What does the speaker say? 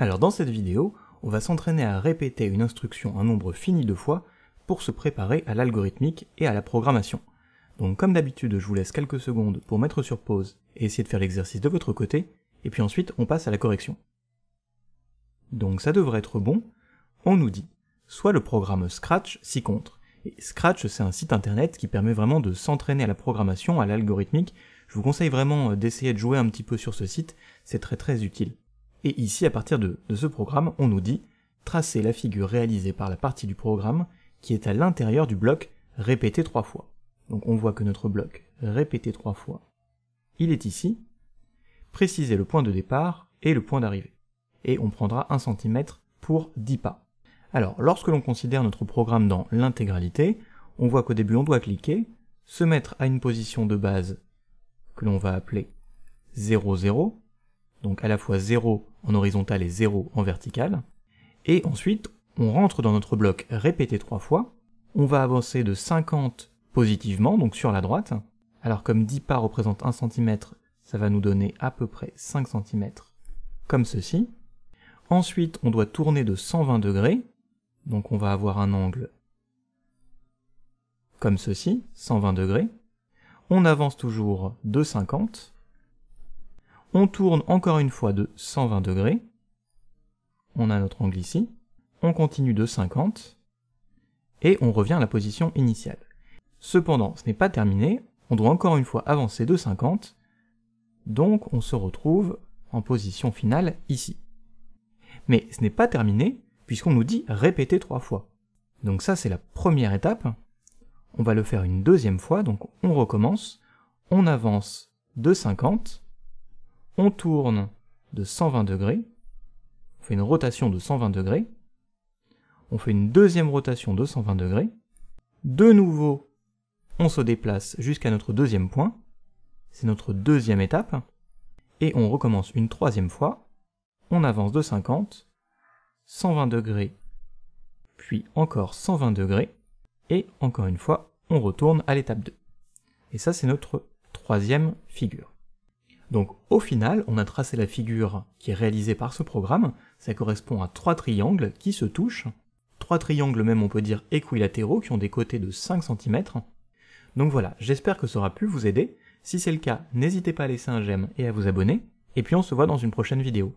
Alors dans cette vidéo, on va s'entraîner à répéter une instruction un nombre fini de fois pour se préparer à l'algorithmique et à la programmation. Donc comme d'habitude, je vous laisse quelques secondes pour mettre sur pause et essayer de faire l'exercice de votre côté, et puis ensuite on passe à la correction. Donc ça devrait être bon, on nous dit, soit le programme Scratch s'y contre. Et Scratch c'est un site internet qui permet vraiment de s'entraîner à la programmation, à l'algorithmique, je vous conseille vraiment d'essayer de jouer un petit peu sur ce site, c'est très très utile. Et ici, à partir de, ce programme, on nous dit tracer la figure réalisée par la partie du programme qui est à l'intérieur du bloc répéter trois fois. Donc on voit que notre bloc répété trois fois, il est ici. Préciser le point de départ et le point d'arrivée. Et on prendra 1 cm pour 10 pas. Alors, lorsque l'on considère notre programme dans l'intégralité, on voit qu'au début on doit cliquer, se mettre à une position de base que l'on va appeler 0, 0, donc à la fois 0 en horizontal et 0 en vertical. Et ensuite, on rentre dans notre bloc répété trois fois, on va avancer de 50 positivement, donc sur la droite. Alors comme 10 pas représentent 1 cm, ça va nous donner à peu près 5 cm, comme ceci. Ensuite, on doit tourner de 120 degrés, donc on va avoir un angle comme ceci, 120 degrés. On avance toujours de 50, on tourne encore une fois de 120 degrés. On a notre angle ici. On continue de 50. Et on revient à la position initiale. Cependant, ce n'est pas terminé. On doit encore une fois avancer de 50. Donc on se retrouve en position finale ici. Mais ce n'est pas terminé puisqu'on nous dit répéter trois fois. Donc ça c'est la première étape. On va le faire une deuxième fois, donc on recommence, on avance de 50, on tourne de 120 degrés, on fait une rotation de 120 degrés, on fait une deuxième rotation de 120 degrés, de nouveau, on se déplace jusqu'à notre deuxième point, c'est notre deuxième étape, et on recommence une troisième fois, on avance de 50, 120 degrés, puis encore 120 degrés, et encore une fois, on retourne à l'étape 2. Et ça, c'est notre troisième figure. Donc au final, on a tracé la figure qui est réalisée par ce programme, ça correspond à trois triangles qui se touchent, trois triangles même on peut dire équilatéraux qui ont des côtés de 5 cm. Donc voilà, j'espère que ça aura pu vous aider, si c'est le cas, n'hésitez pas à laisser un j'aime et à vous abonner, et puis on se voit dans une prochaine vidéo.